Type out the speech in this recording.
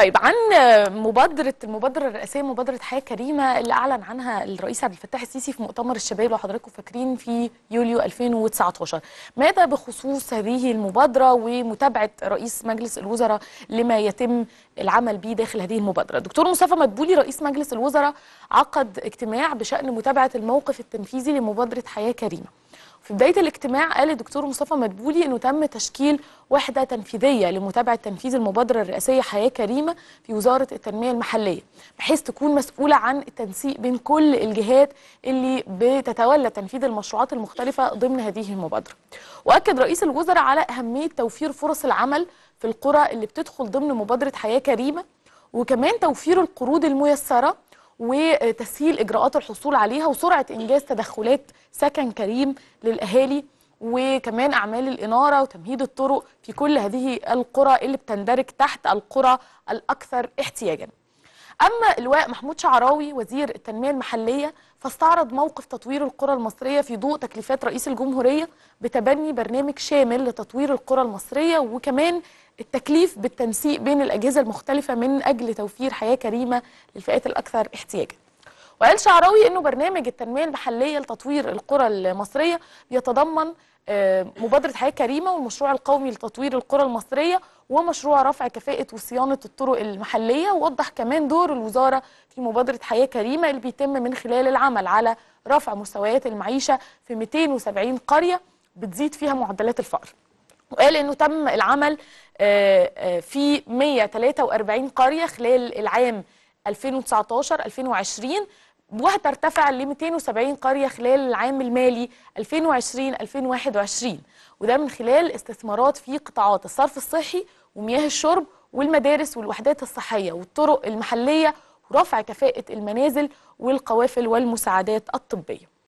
طيب عن مبادره المبادره الرئاسيه مبادره حياه كريمه اللي اعلن عنها الرئيس عبد الفتاح السيسي في مؤتمر الشباب لو حضراتكم فاكرين في يوليو 2019 ماذا بخصوص هذه المبادره ومتابعه رئيس مجلس الوزراء لما يتم العمل به داخل هذه المبادره دكتور مصطفى مدبولي رئيس مجلس الوزراء عقد اجتماع بشان متابعه الموقف التنفيذي لمبادره حياه كريمه في بداية الاجتماع قال الدكتور مصطفى مدبولي أنه تم تشكيل وحدة تنفيذية لمتابعة تنفيذ المبادرة الرئاسية حياة كريمة في وزارة التنمية المحلية بحيث تكون مسؤولة عن التنسيق بين كل الجهات اللي بتتولى تنفيذ المشروعات المختلفة ضمن هذه المبادرة وأكد رئيس الوزراء على أهمية توفير فرص العمل في القرى اللي بتدخل ضمن مبادرة حياة كريمة وكمان توفير القروض الميسرة وتسهيل اجراءات الحصول عليها وسرعه انجاز تدخلات سكن كريم للاهالي وكمان اعمال الاناره وتمهيد الطرق في كل هذه القرى اللي بتندرج تحت القرى الاكثر احتياجا أما اللواء محمود شعراوي وزير التنمية المحلية فاستعرض موقف تطوير القرى المصرية في ضوء تكليفات رئيس الجمهورية بتبني برنامج شامل لتطوير القرى المصرية وكمان التكليف بالتنسيق بين الأجهزة المختلفة من أجل توفير حياة كريمة للفئات الأكثر احتياجاً وقال شعراوي انه برنامج التنميه المحليه لتطوير القرى المصريه بيتضمن آه، مبادره حياه كريمه والمشروع القومي لتطوير القرى المصريه ومشروع رفع كفاءه وصيانه الطرق المحليه ووضح كمان دور الوزاره في مبادره حياه كريمه اللي بيتم من خلال العمل على رفع مستويات المعيشه في 270 قريه بتزيد فيها معدلات الفقر وقال انه تم العمل آه، آه، في 143 قريه خلال العام 2019 2020 وهترتفع ل 270 قرية خلال العام المالي 2020-2021 وده من خلال استثمارات في قطاعات الصرف الصحي ومياه الشرب والمدارس والوحدات الصحية والطرق المحلية ورفع كفاءة المنازل والقوافل والمساعدات الطبية